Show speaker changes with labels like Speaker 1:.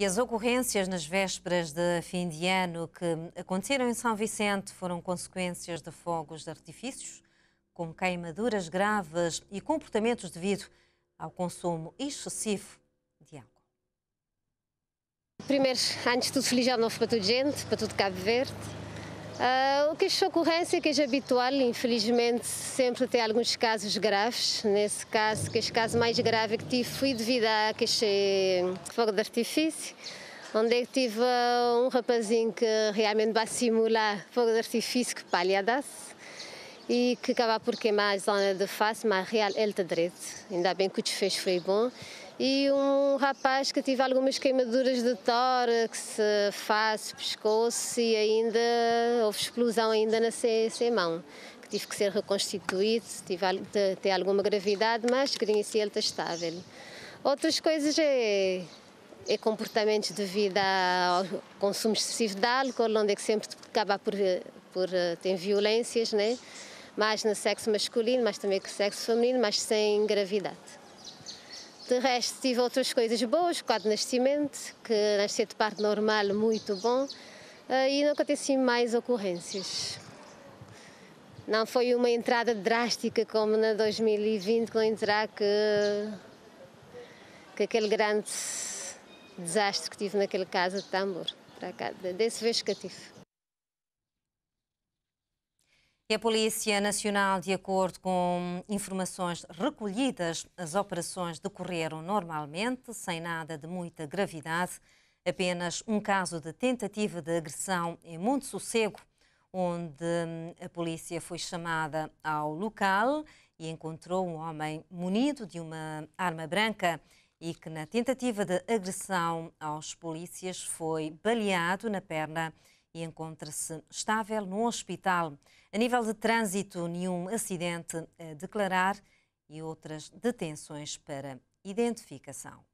Speaker 1: E as ocorrências nas vésperas de fim de ano que aconteceram em São Vicente foram consequências de fogos de artifícios, com queimaduras graves e comportamentos devido ao consumo excessivo de álcool.
Speaker 2: Primeiro, antes de tudo, feliz ano novo para toda gente, para todo Cabo Verde. Uh, o que de ocorrência que é habitual, infelizmente sempre tem alguns casos graves. Nesse caso, que é o caso mais grave que tive foi devido a de fogo de artifício, onde tive ah, um rapazinho que realmente vai simular fogo de artifício que palhadas e que acaba por queimar a zona de face, mas real ele de direito. Ainda bem que o desfecho foi bom. E um rapaz que tive algumas queimaduras de tórax, face, pescoço e ainda houve explosão ainda na sem mão. Que tive que ser reconstituído, tive de ter alguma gravidade, mas queria se ele está estável. Outras coisas é é comportamentos devido ao consumo excessivo de álcool, onde é que sempre acaba por, por eh, violências, né? mais no sexo masculino, mas também com sexo feminino, mas sem gravidade. De resto, tive outras coisas boas, quadro nascimento, que nasci de parto normal, muito bom, eh, e não aconteciam mais ocorrências. Não foi uma entrada drástica como na 2020, com entrar que, que aquele grande desastre que tive naquele caso de tambor, para cá, desse vez que tive.
Speaker 1: E a Polícia Nacional, de acordo com informações recolhidas, as operações decorreram normalmente, sem nada de muita gravidade. Apenas um caso de tentativa de agressão em Monte Sossego, onde hum, a polícia foi chamada ao local e encontrou um homem munido de uma arma branca e que, na tentativa de agressão aos polícias, foi baleado na perna e encontra-se estável no hospital. A nível de trânsito, nenhum acidente a declarar e outras detenções para identificação.